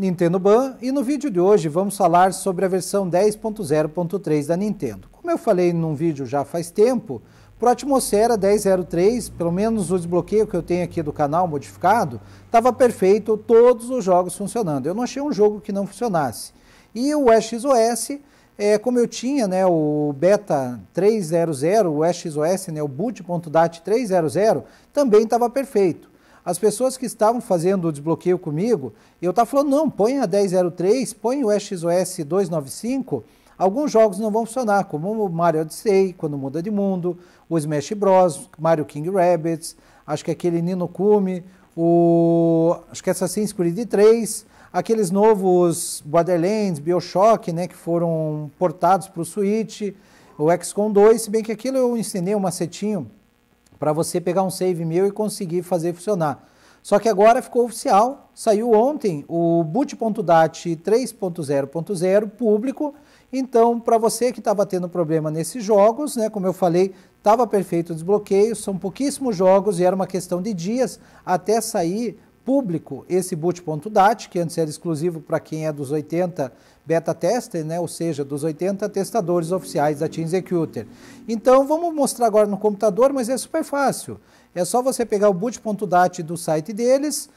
Nintendo Ban e no vídeo de hoje vamos falar sobre a versão 10.0.3 da Nintendo. Como eu falei num vídeo já faz tempo, para Atmosfera 1003, pelo menos o desbloqueio que eu tenho aqui do canal modificado, estava perfeito, todos os jogos funcionando. Eu não achei um jogo que não funcionasse. E o XOS, é, como eu tinha né, o beta 3.0.0, o XOS, né, o boot.dat 3.0.0, também estava perfeito. As pessoas que estavam fazendo o desbloqueio comigo, eu estava falando, não, põe a 1003, põe o XOS 295, alguns jogos não vão funcionar, como o Mario Odyssey, quando muda de mundo, o Smash Bros, Mario King Rabbits, acho que aquele Nino Kumi, o acho que Assassin's Creed 3, aqueles novos Borderlands, BioShock, né, que foram portados para o Switch, o XCOM 2, se bem que aquilo eu ensinei um macetinho para você pegar um save meu e conseguir fazer funcionar. Só que agora ficou oficial, saiu ontem o boot.dat 3.0.0 público. Então, para você que estava tendo problema nesses jogos, né, como eu falei, estava perfeito o desbloqueio, são pouquíssimos jogos e era uma questão de dias até sair público esse boot.dat, que antes era exclusivo para quem é dos 80 beta tester, né? ou seja, dos 80 testadores oficiais da Team Executor. Então vamos mostrar agora no computador, mas é super fácil. É só você pegar o boot.dat do site deles,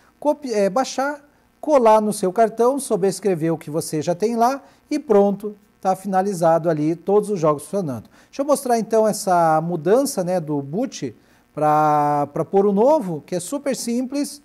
é, baixar, colar no seu cartão, sobrescrever o que você já tem lá e pronto, está finalizado ali todos os jogos funcionando. Deixa eu mostrar então essa mudança né, do boot para pôr o novo, que é super simples.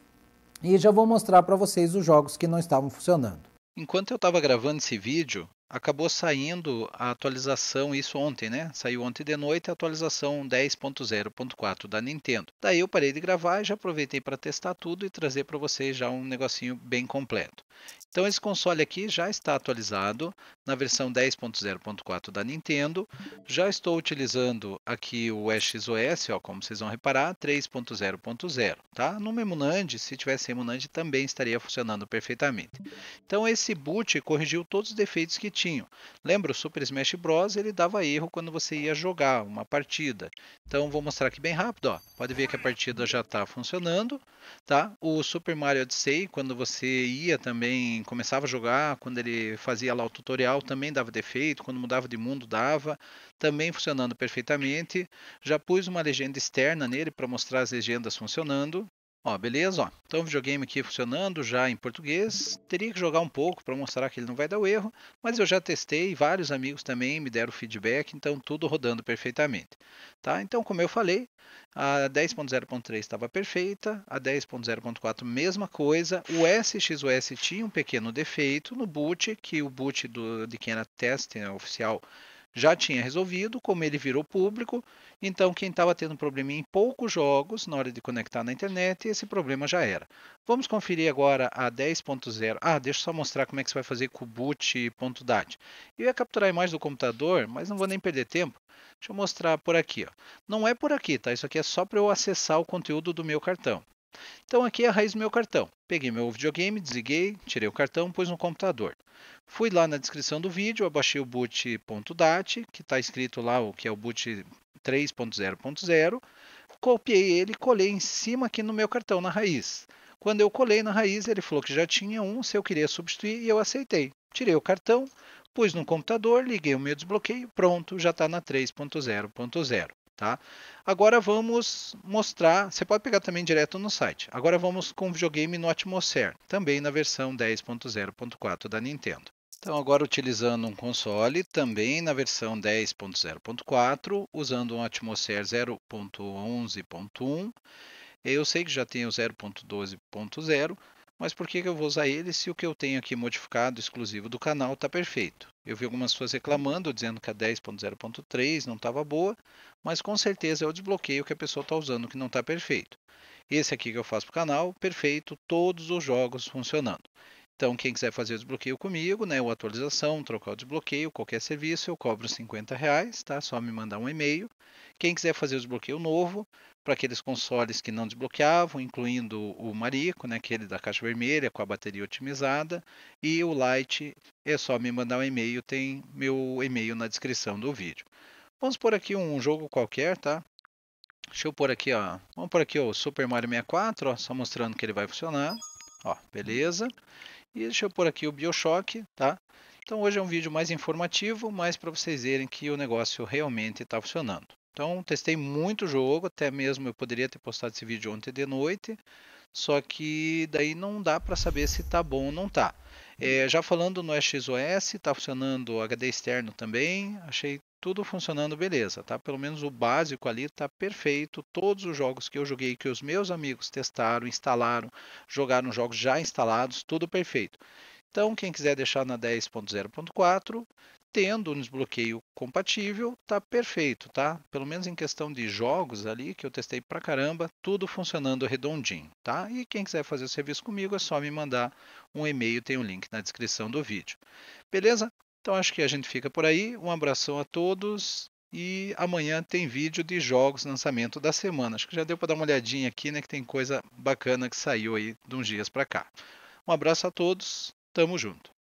E já vou mostrar para vocês os jogos que não estavam funcionando. Enquanto eu estava gravando esse vídeo, acabou saindo a atualização, isso ontem, né? Saiu ontem de noite a atualização 10.0.4 da Nintendo. Daí eu parei de gravar, e já aproveitei para testar tudo e trazer para vocês já um negocinho bem completo. Então esse console aqui já está atualizado, na versão 10.0.4 da Nintendo. Já estou utilizando aqui o XOS, ó, como vocês vão reparar, 3.0.0, tá? No Memunand, se tivesse Memunand, também estaria funcionando perfeitamente. Então esse boot corrigiu todos os defeitos que tinham. Lembra o Super Smash Bros, ele dava erro quando você ia jogar uma partida. Então vou mostrar aqui bem rápido, ó. Pode ver que a partida já está funcionando, tá? O Super Mario Odyssey, quando você ia também, começava a jogar, quando ele fazia lá o tutorial tal também dava defeito, quando mudava de mundo dava, também funcionando perfeitamente. Já pus uma legenda externa nele para mostrar as legendas funcionando, Ó, beleza, ó. Então o videogame aqui funcionando já em português. Teria que jogar um pouco para mostrar que ele não vai dar o erro, mas eu já testei, vários amigos também me deram feedback, então tudo rodando perfeitamente. Tá? Então, como eu falei, a 10.0.3 estava perfeita, a 10.0.4 mesma coisa. O SXOS tinha um pequeno defeito no boot, que o boot do, de quem era teste oficial já tinha resolvido, como ele virou público, então quem estava tendo problema em poucos jogos, na hora de conectar na internet, esse problema já era. Vamos conferir agora a 10.0. Ah, deixa eu só mostrar como é que você vai fazer com o boot.dat. Eu ia capturar a imagem do computador, mas não vou nem perder tempo. Deixa eu mostrar por aqui. Ó. Não é por aqui, tá? Isso aqui é só para eu acessar o conteúdo do meu cartão. Então aqui é a raiz do meu cartão. Peguei meu videogame, desliguei, tirei o cartão, pus no computador. Fui lá na descrição do vídeo, abaixei o boot.dat, que está escrito lá o que é o boot 3.0.0, copiei ele e colei em cima aqui no meu cartão, na raiz. Quando eu colei na raiz, ele falou que já tinha um, se eu queria substituir, e eu aceitei. Tirei o cartão, pus no computador, liguei o meu desbloqueio, pronto, já está na 3.0.0. Tá? Agora vamos mostrar, você pode pegar também direto no site. Agora vamos com o videogame no Atmosphere, também na versão 10.0.4 da Nintendo. Então, agora utilizando um console, também na versão 10.0.4, usando um Atmosphere 0.11.1. Eu sei que já tem o 0.12.0, mas por que eu vou usar ele se o que eu tenho aqui modificado, exclusivo do canal, está perfeito? Eu vi algumas pessoas reclamando, dizendo que a 10.0.3 não estava boa, mas com certeza é o desbloqueio que a pessoa está usando que não está perfeito. Esse aqui que eu faço para o canal, perfeito, todos os jogos funcionando. Então, quem quiser fazer o desbloqueio comigo, né, ou atualização, trocar o desbloqueio, qualquer serviço, eu cobro 50 reais, tá? Só me mandar um e-mail. Quem quiser fazer o desbloqueio novo, para aqueles consoles que não desbloqueavam, incluindo o Marico, né, aquele da caixa vermelha com a bateria otimizada, e o Lite, é só me mandar um e-mail, tem meu e-mail na descrição do vídeo. Vamos por aqui um jogo qualquer, tá? Deixa eu por aqui, ó. Vamos por aqui o Super Mario 64, ó, só mostrando que ele vai funcionar. Ó, beleza. E deixa eu pôr aqui o Bioshock, tá? Então hoje é um vídeo mais informativo, mas para vocês verem que o negócio realmente está funcionando. Então testei muito o jogo, até mesmo eu poderia ter postado esse vídeo ontem de noite, só que daí não dá para saber se está bom ou não está. É, já falando no XOS, está funcionando o HD externo também. Achei tudo funcionando beleza, tá? Pelo menos o básico ali está perfeito. Todos os jogos que eu joguei, que os meus amigos testaram, instalaram, jogaram jogos já instalados, tudo perfeito. Então, quem quiser deixar na 10.0.4, tendo um desbloqueio compatível, tá perfeito, tá? Pelo menos em questão de jogos ali, que eu testei pra caramba, tudo funcionando redondinho, tá? E quem quiser fazer o serviço comigo, é só me mandar um e-mail, tem o um link na descrição do vídeo. Beleza? Então acho que a gente fica por aí. Um abração a todos e amanhã tem vídeo de jogos lançamento da semana. Acho que já deu para dar uma olhadinha aqui, né, que tem coisa bacana que saiu aí de uns dias para cá. Um abraço a todos Tamo junto.